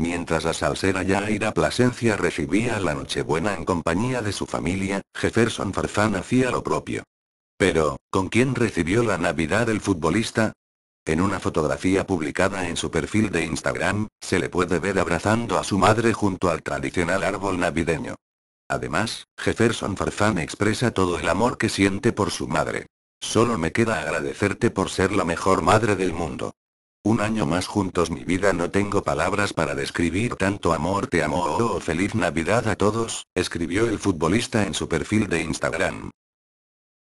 Mientras la salsera Yaira Plasencia recibía la Nochebuena en compañía de su familia, Jefferson Farfán hacía lo propio. Pero, ¿con quién recibió la Navidad el futbolista? En una fotografía publicada en su perfil de Instagram, se le puede ver abrazando a su madre junto al tradicional árbol navideño. Además, Jefferson Farfán expresa todo el amor que siente por su madre. Solo me queda agradecerte por ser la mejor madre del mundo. Un año más juntos mi vida no tengo palabras para describir tanto amor te amo o oh, feliz navidad a todos, escribió el futbolista en su perfil de Instagram.